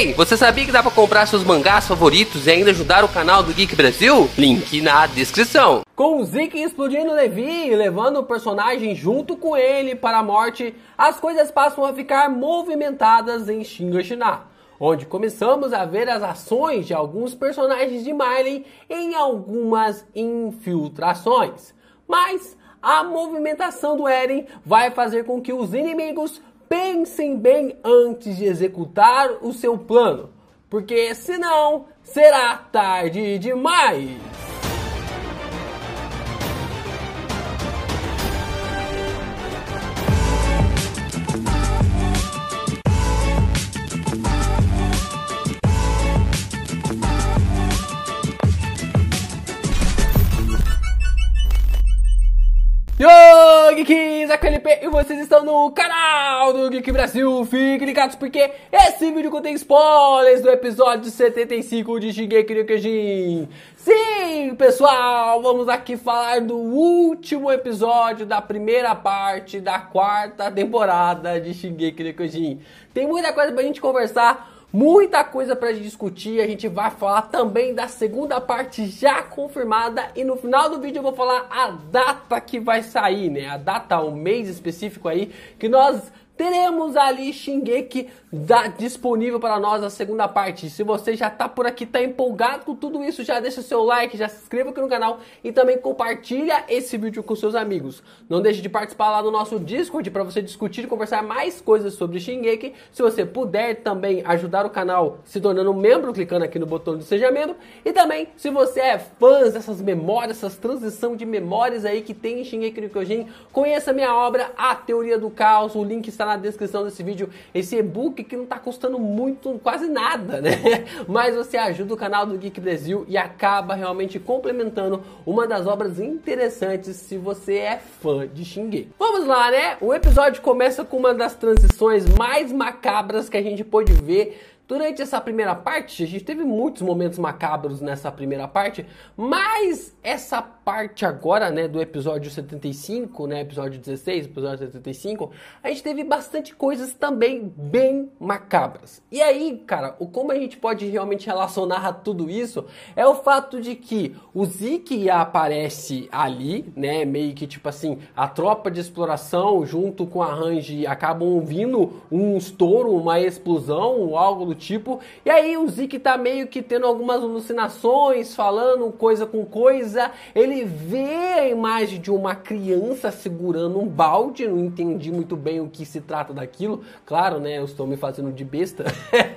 Ei, você sabia que dá pra comprar seus mangás favoritos e ainda ajudar o canal do Geek Brasil? Link na descrição. Com o Zeke explodindo Levi e levando o personagem junto com ele para a morte, as coisas passam a ficar movimentadas em Shingashiná, onde começamos a ver as ações de alguns personagens de Marley em algumas infiltrações. Mas a movimentação do Eren vai fazer com que os inimigos pensem bem antes de executar o seu plano, porque senão será tarde demais. Geeks, aqui é LP e vocês estão no canal do Geek Brasil. Fiquem ligados porque esse vídeo contém spoilers do episódio 75 de Shingeki no Kyojin. Sim, pessoal, vamos aqui falar do último episódio da primeira parte da quarta temporada de Shingeki no Kyojin. Tem muita coisa pra gente conversar Muita coisa para discutir, a gente vai falar também da segunda parte já confirmada e no final do vídeo eu vou falar a data que vai sair, né? A data, o mês específico aí que nós teremos ali Shingeki dá disponível para nós a segunda parte. Se você já está por aqui, está empolgado com tudo isso, já deixa o seu like, já se inscreva aqui no canal e também compartilha esse vídeo com seus amigos. Não deixe de participar lá no nosso Discord para você discutir e conversar mais coisas sobre Shingeki. Se você puder também ajudar o canal se tornando membro, clicando aqui no botão de seja membro. E também, se você é fã dessas memórias, essas transição de memórias aí que tem em Shingeki no Kyojin, conheça minha obra A Teoria do Caos. O link está na descrição desse vídeo. Esse e-book que não está custando muito, quase nada, né? Mas você ajuda o canal do Geek Brasil e acaba realmente complementando uma das obras interessantes se você é fã de Xinguei. Vamos lá, né? O episódio começa com uma das transições mais macabras que a gente pôde ver Durante essa primeira parte, a gente teve muitos momentos macabros nessa primeira parte, mas essa parte agora, né, do episódio 75, né, episódio 16, episódio 75, a gente teve bastante coisas também bem macabras. E aí, cara, o como a gente pode realmente relacionar a tudo isso é o fato de que o Zeke aparece ali, né, meio que tipo assim, a tropa de exploração junto com a Range acabam ouvindo um estouro, uma explosão, algo do tipo. E aí o Zeke tá meio que tendo algumas alucinações, falando coisa com coisa. Ele vê a imagem de uma criança segurando um balde, não entendi muito bem o que se trata daquilo. Claro, né? Eu estou me fazendo de besta.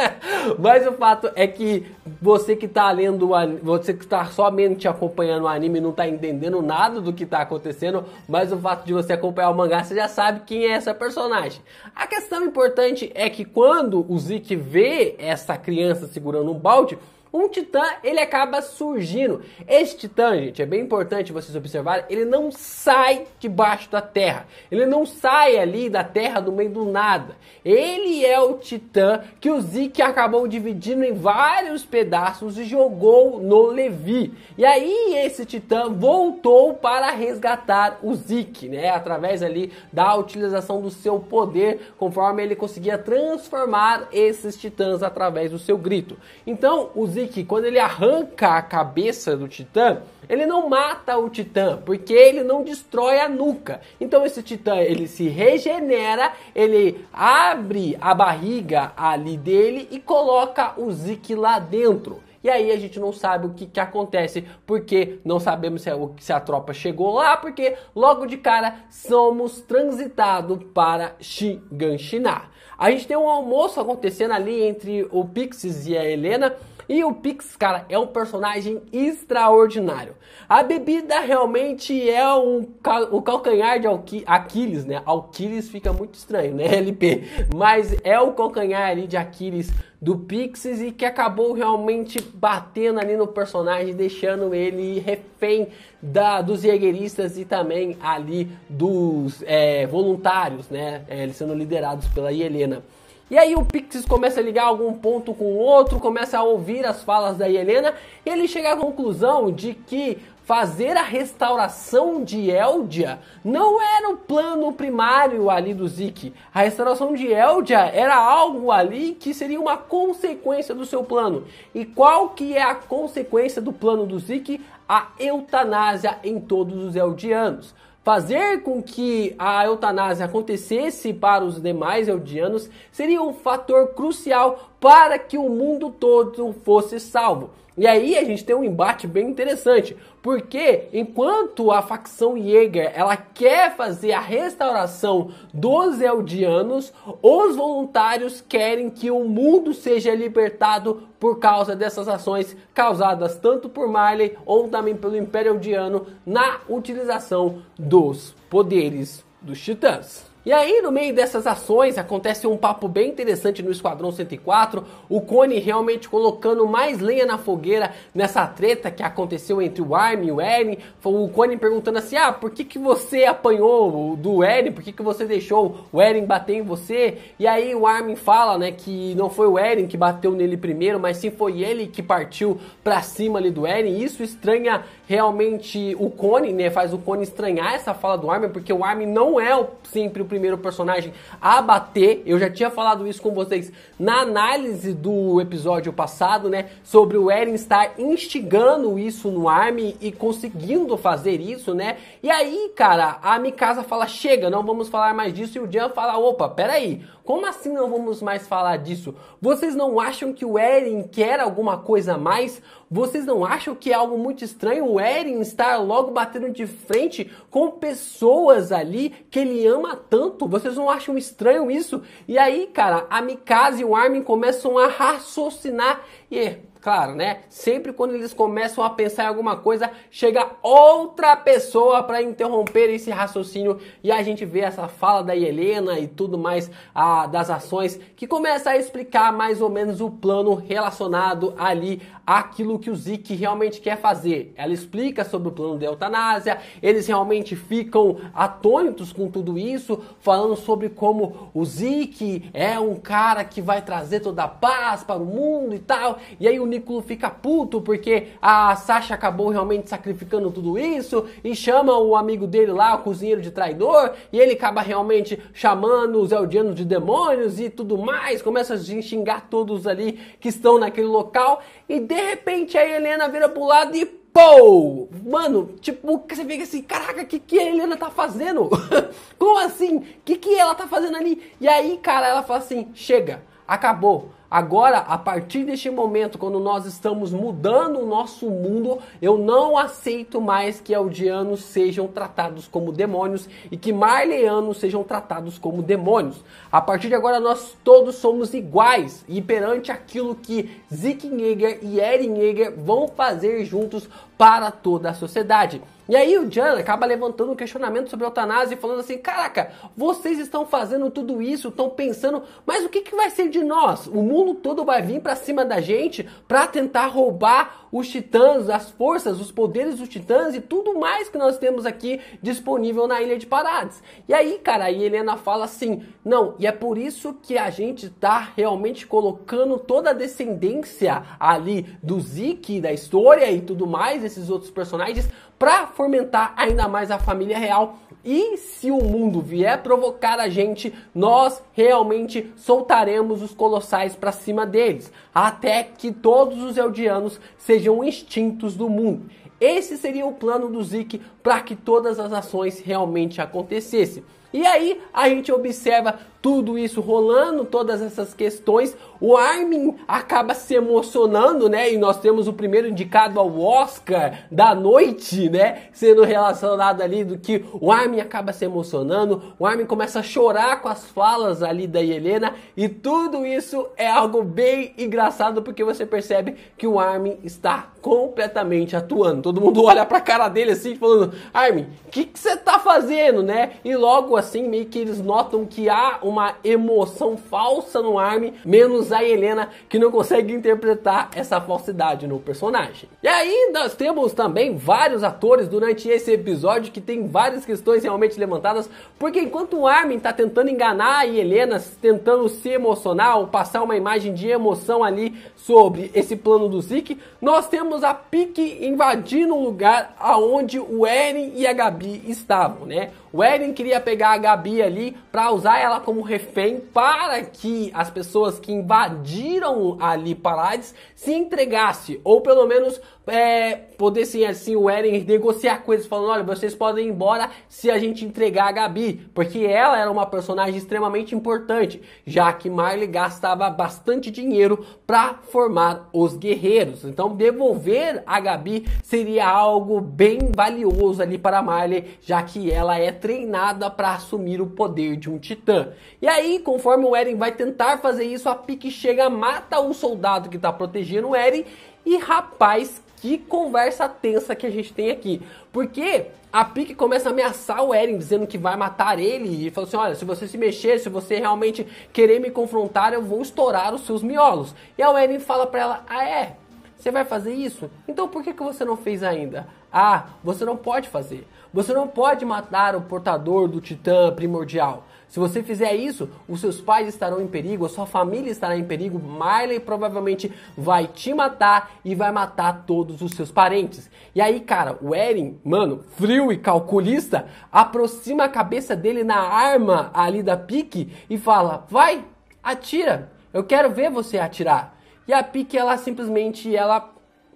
Mas o fato é que você que tá lendo, você que tá somente acompanhando o anime não tá entendendo nada do que tá acontecendo, mas o fato de você acompanhar o mangá, você já sabe quem é essa personagem. A questão importante é que quando o Zeke vê essa criança segurando um balde, um titã ele acaba surgindo. Esse titã, gente, é bem importante vocês observarem, ele não sai debaixo da terra. Ele não sai ali da terra do meio do nada. Ele é o titã que o Zeke acabou dividindo em vários pedaços e jogou no Levi. E aí esse titã voltou para resgatar o Zeke, né? Através ali da utilização do seu poder, conforme ele conseguia transformar esses titãs através do seu grito. Então, o Zeke dizer que quando ele arranca a cabeça do titã, ele não mata o titã, porque ele não destrói a nuca. Então esse titã, ele se regenera, ele abre a barriga ali dele e coloca o Zik lá dentro. E aí a gente não sabe o que, que acontece, porque não sabemos se a, se a tropa chegou lá, porque logo de cara somos transitados para Shiganshina. A gente tem um almoço acontecendo ali entre o Pixis e a Helena, e o Pix, cara, é um personagem extraordinário. A bebida realmente é um o calcanhar de Alqui Aquiles, né? Aquiles fica muito estranho, né, LP? Mas é o calcanhar ali de Aquiles do Pixis e que acabou realmente batendo ali no personagem, deixando ele refém da, dos jegueiristas e também ali dos é, voluntários, né? Eh, eles sendo liderados pela Helena. E aí o Pixis começa a ligar algum ponto com o outro, começa a ouvir as falas da Helena, e ele chega à conclusão de que fazer a restauração de Eldia não era o plano primário ali do Zik. A restauração de Eldia era algo ali que seria uma consequência do seu plano. E qual que é a consequência do plano do Zik? A eutanásia em todos os Eldianos. Fazer com que a eutanásia acontecesse para os demais eldianos seria um fator crucial para que o mundo todo fosse salvo. E aí a gente tem um embate bem interessante, porque enquanto a facção Jäger ela quer fazer a restauração dos Eldianos, os voluntários querem que o mundo seja libertado por causa dessas ações causadas tanto por Marley ou também pelo Império Eldiano na utilização dos poderes dos Titãs. E aí, no meio dessas ações, acontece um papo bem interessante no Esquadrão 104, o Cone realmente colocando mais lenha na fogueira nessa treta que aconteceu entre o Armin e o Eren. O Cone perguntando assim: ah, por que, que você apanhou do Eren? Por que, que você deixou o Eren bater em você? E aí o Armin fala, né, que não foi o Eren que bateu nele primeiro, mas sim foi ele que partiu pra cima ali do Eren. Isso estranha realmente o Cone, né? Faz o Cone estranhar essa fala do Armin, porque o Armin não é sempre o primeiro primeiro personagem a bater. Eu já tinha falado isso com vocês na análise do episódio passado, né? Sobre o Eren estar instigando isso no Armin e conseguindo fazer isso, né? E aí, cara, a Mikasa fala: chega, não vamos falar mais disso. E o Jan fala: opa, peraí. Como assim não vamos mais falar disso? Vocês não acham que o Eren quer alguma coisa a mais? Vocês não acham que é algo muito estranho o Eren estar logo batendo de frente com pessoas ali que ele ama tanto? Vocês não acham estranho isso? E aí, cara, a Mikasa e o Armin começam a raciocinar e é Claro, né? Sempre quando eles começam a pensar em alguma coisa, chega outra pessoa para interromper esse raciocínio e a gente vê essa fala da Helena e tudo mais a, das ações que começa a explicar mais ou menos o plano relacionado ali aquilo que o Zik realmente quer fazer. Ela explica sobre o plano de eutanásia, eles realmente ficam atônitos com tudo isso, falando sobre como o Zik é um cara que vai trazer toda a paz para o mundo e tal. E aí o Nicolas fica puto porque a Sasha acabou realmente sacrificando tudo isso e chama o amigo dele lá, o cozinheiro de traidor, e ele acaba realmente chamando os Eldianos de demônios e tudo mais, começa a xingar todos ali que estão naquele local e de de repente a Helena vira pro lado e pou! Mano, tipo, você fica assim, caraca, o que, que a Helena tá fazendo? Como assim? O que, que ela tá fazendo ali? E aí, cara, ela fala assim, chega, acabou. Agora, a partir deste momento, quando nós estamos mudando o nosso mundo, eu não aceito mais que aldeanos sejam tratados como demônios e que marleanos sejam tratados como demônios. A partir de agora, nós todos somos iguais e perante aquilo que Zickenegger e Ehringer vão fazer juntos para toda a sociedade. E aí o Jan acaba levantando um questionamento sobre a eutanásia e falando assim: caraca, vocês estão fazendo tudo isso, estão pensando, mas o que, que vai ser de nós? O mundo todo vai vir para cima da gente para tentar roubar os titãs, as forças, os poderes dos titãs e tudo mais que nós temos aqui disponível na ilha de Parades. E aí, cara, e Helena fala assim: não, e é por isso que a gente tá realmente colocando toda a descendência ali do Zeke, da história e tudo mais, esses outros personagens, para fomentar ainda mais a família real e se o mundo vier provocar a gente, nós realmente soltaremos os colossais para cima deles, até que todos os eldianos sejam extintos do mundo. Esse seria o plano do Zik para que todas as ações realmente acontecessem. E aí a gente observa tudo isso rolando, todas essas questões. O Armin acaba se emocionando, né? E nós temos o primeiro indicado ao Oscar da noite, né? Sendo relacionado ali do que o Armin acaba se emocionando, o Armin começa a chorar com as falas ali da Helena e tudo isso é algo bem engraçado porque você percebe que o Armin está completamente atuando. Todo mundo olha para a cara dele assim, falando: "Armin, o que você tá fazendo, né?" E logo assim, meio que eles notam que há uma emoção falsa no Armin, menos a Helena, que não consegue interpretar essa falsidade no personagem. E aí nós temos também vários atores durante esse episódio que tem várias questões realmente levantadas, porque enquanto o Armin está tentando enganar a Helena, tentando se emocionar ou passar uma imagem de emoção ali sobre esse plano do Zeke, nós temos a Pique invadindo o lugar aonde o Eren e a Gabi estavam, né? O Eren queria pegar pegar a Gabi ali para usar ela como refém para que as pessoas que invadiram ali Palades se entregasse ou pelo menos é, poder sim, assim, o Eren negociar coisas, falando: olha, vocês podem ir embora se a gente entregar a Gabi, porque ela era uma personagem extremamente importante, já que Marley gastava bastante dinheiro para formar os guerreiros. Então, devolver a Gabi seria algo bem valioso ali para Marley, já que ela é treinada para assumir o poder de um titã. E aí, conforme o Eren vai tentar fazer isso, a Pique chega, mata o soldado que está protegendo o Eren. E rapaz, que conversa tensa que a gente tem aqui. Porque a Pique começa a ameaçar o Eren, dizendo que vai matar ele. E falou assim: olha, se você se mexer, se você realmente querer me confrontar, eu vou estourar os seus miolos. E a Eren fala pra ela: ah, é? Você vai fazer isso? Então por que, que você não fez ainda? Ah, você não pode fazer. Você não pode matar o portador do titã primordial. Se você fizer isso, os seus pais estarão em perigo, a sua família estará em perigo. Miley provavelmente vai te matar e vai matar todos os seus parentes. E aí, cara, o Eren, mano, frio e calculista, aproxima a cabeça dele na arma ali da pique e fala: Vai, atira. Eu quero ver você atirar. E a pique, ela simplesmente ela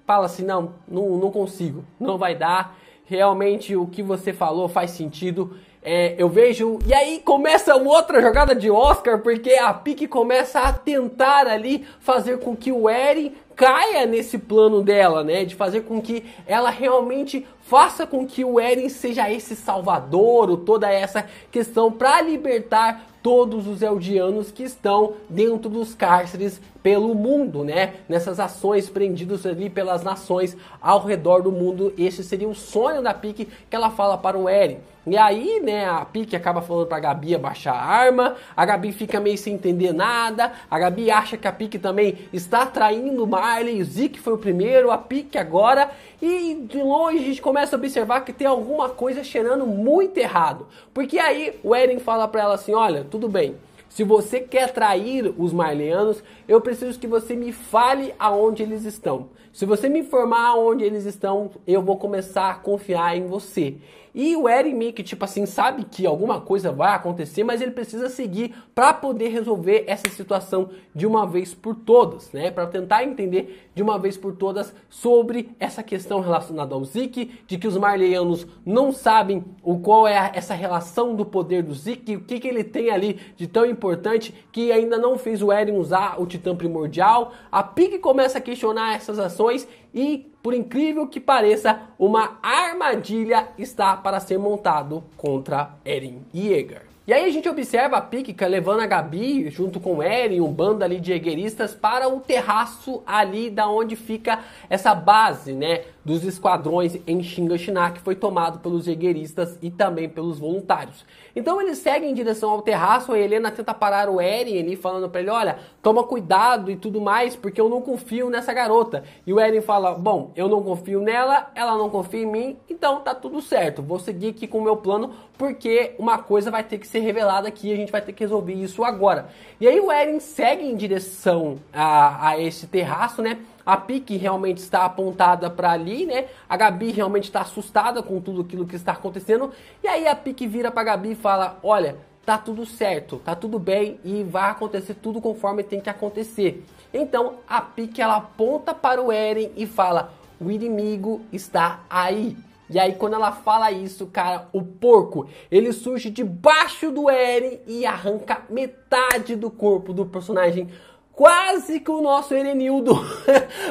fala assim: não, não, não consigo, não vai dar, realmente o que você falou faz sentido. É, eu vejo. E aí começa outra jogada de Oscar, porque a Pique começa a tentar ali fazer com que o Eren caia nesse plano dela, né? De fazer com que ela realmente faça com que o Eren seja esse salvador, ou toda essa questão para libertar todos os eldianos que estão dentro dos cárceres pelo mundo, né? Nessas ações prendidas ali pelas nações ao redor do mundo. Esse seria um sonho da PIC que ela fala para o Eren. E aí, né, a Pique acaba falando pra Gabi abaixar a arma, a Gabi fica meio sem entender nada, a Gabi acha que a Pique também está traindo o Marley, o Zeke foi o primeiro, a Pique agora, e de longe a gente começa a observar que tem alguma coisa cheirando muito errado. Porque aí o Eren fala pra ela assim, olha, tudo bem, se você quer atrair os marleanos, eu preciso que você me fale aonde eles estão. Se você me informar aonde eles estão, eu vou começar a confiar em você. E o Erimi, que tipo assim, sabe que alguma coisa vai acontecer, mas ele precisa seguir para poder resolver essa situação de uma vez por todas, né? Para tentar entender de uma vez por todas sobre essa questão relacionada ao Zik, de que os marleianos não sabem o qual é a, essa relação do poder do Zik, o que, que ele tem ali de tão importante que ainda não fez o Eren usar o Titã Primordial. A Pig começa a questionar essas ações e por incrível que pareça, uma armadilha está para ser montado contra Eren Yeager. E aí a gente observa a Pika levando a Gabi junto com Eren, um bando ali de egueristas, para o terraço ali da onde fica essa base, né, dos esquadrões em Shingashina que foi tomado pelos egueristas e também pelos voluntários. Então ele segue em direção ao terraço, a Helena tenta parar o Eren ali, falando para ele, olha, toma cuidado e tudo mais, porque eu não confio nessa garota. E o Eren fala, bom, eu não confio nela, ela não confia em mim, então tá tudo certo, vou seguir aqui com o meu plano, porque uma coisa vai ter que ser revelada aqui, a gente vai ter que resolver isso agora. E aí o Eren segue em direção a, a esse terraço, né? a PIC realmente está apontada para ali, né? A Gabi realmente está assustada com tudo aquilo que está acontecendo. E aí a PIC vira para a Gabi e fala: Olha, tá tudo certo, tá tudo bem e vai acontecer tudo conforme tem que acontecer. Então a PIC ela aponta para o Eren e fala: O inimigo está aí. E aí quando ela fala isso, cara, o porco, ele surge debaixo do Eren e arranca metade do corpo do personagem Quase que o nosso Erenildo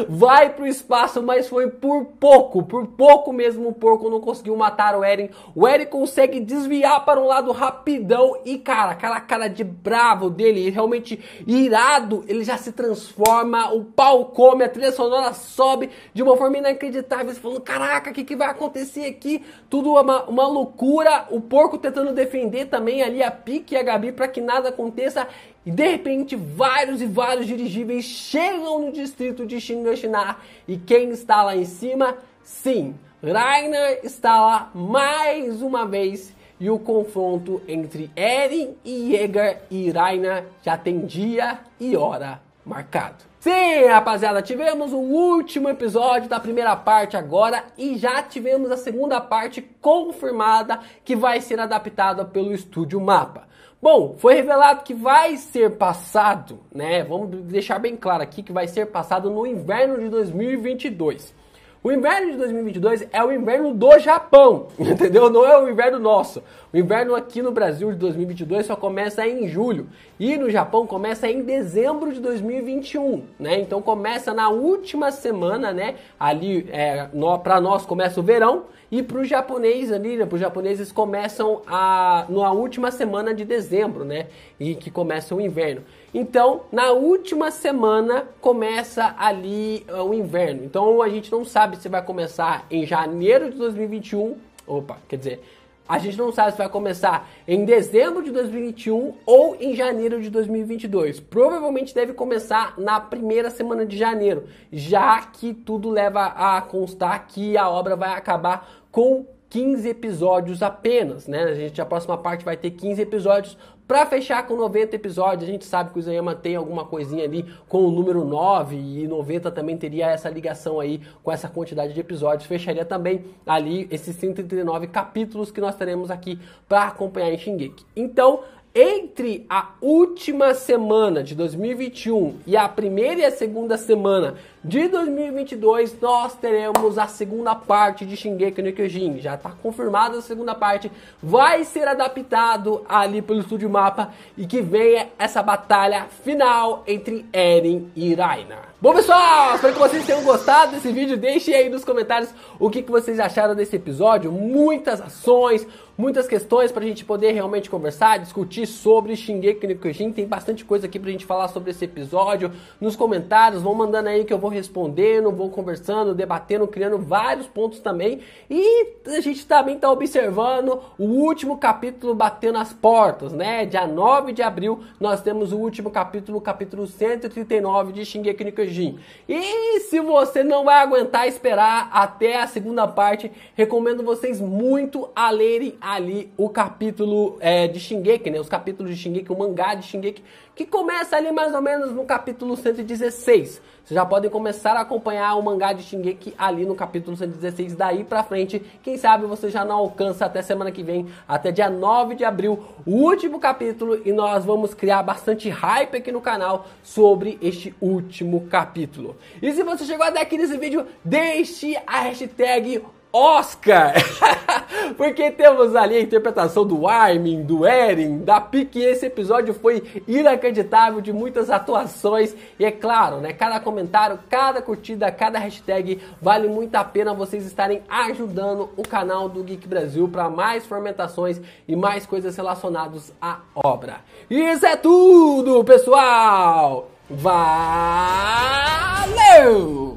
vai para o espaço, mas foi por pouco, por pouco mesmo o porco não conseguiu matar o Eren. O Eren consegue desviar para um lado rapidão e cara, aquela cara de bravo dele, realmente irado, ele já se transforma, o pau come, a trilha sonora sobe de uma forma inacreditável. Você falando, caraca, o que, que vai acontecer aqui? Tudo uma, uma loucura, o porco tentando defender também ali a Pique e a Gabi para que nada aconteça. E de repente, vários e vários dirigíveis chegam no distrito de Xingaxiná. E quem está lá em cima? Sim, Rainer está lá mais uma vez. E o confronto entre Eren e Jäger e Rainer já tem dia e hora marcado. Sim, rapaziada, tivemos o último episódio da primeira parte agora e já tivemos a segunda parte confirmada que vai ser adaptada pelo estúdio Mapa. Bom, foi revelado que vai ser passado, né? Vamos deixar bem claro aqui que vai ser passado no inverno de 2022. O inverno de 2022 é o inverno do Japão, entendeu? Não é o inverno nosso. O inverno aqui no Brasil de 2022 só começa em julho e no Japão começa em dezembro de 2021, né? Então começa na última semana, né? Ali é, para nós começa o verão e para os japoneses, ali, né? Para os japoneses começam a na última semana de dezembro, né? E que começa o inverno. Então, na última semana começa ali uh, o inverno. Então, a gente não sabe se vai começar em janeiro de 2021. Opa, quer dizer, a gente não sabe se vai começar em dezembro de 2021 ou em janeiro de 2022. Provavelmente deve começar na primeira semana de janeiro, já que tudo leva a constar que a obra vai acabar com 15 episódios apenas, né? A gente a próxima parte vai ter 15 episódios para fechar com 90 episódios, a gente sabe que o Isayama tem alguma coisinha ali com o número 9 e 90 também teria essa ligação aí com essa quantidade de episódios. Fecharia também ali esses 139 capítulos que nós teremos aqui para acompanhar em Shingeki. Então, entre a última semana de 2021 e a primeira e a segunda semana de 2022, nós teremos a segunda parte de Shingeki no Kyojin. Já está confirmada a segunda parte, vai ser adaptado ali pelo Estúdio Mapa e que venha essa batalha final entre Eren e Raina. Bom pessoal, espero que vocês tenham gostado desse vídeo. Deixem aí nos comentários o que, que vocês acharam desse episódio. Muitas ações, muitas questões para a gente poder realmente conversar, discutir sobre Shingeki no Kyojin. Tem bastante coisa aqui para a gente falar sobre esse episódio. Nos comentários, vão mandando aí que eu vou respondendo, vou conversando, debatendo, criando vários pontos também. E a gente também está observando o último capítulo batendo as portas, né? Dia 9 de abril nós temos o último capítulo, capítulo 139 de Shingeki no Kyojin. E se você não vai aguentar esperar até a segunda parte, recomendo vocês muito a lerem a ali o capítulo é, de Shingeki, né? Os capítulos de Shingeki, o mangá de Shingeki, que começa ali mais ou menos no capítulo 116. Vocês já podem começar a acompanhar o mangá de Shingeki ali no capítulo 116, daí pra frente. Quem sabe você já não alcança até semana que vem, até dia 9 de abril, o último capítulo. E nós vamos criar bastante hype aqui no canal sobre este último capítulo. E se você chegou até aqui nesse vídeo, deixe a hashtag Oscar! Porque temos ali a interpretação do Armin, do Eren, da Pique. Esse episódio foi inacreditável de muitas atuações. E é claro, né? Cada comentário, cada curtida, cada hashtag vale muito a pena vocês estarem ajudando o canal do Geek Brasil para mais fermentações e mais coisas relacionadas à obra. Isso é tudo, pessoal! Valeu!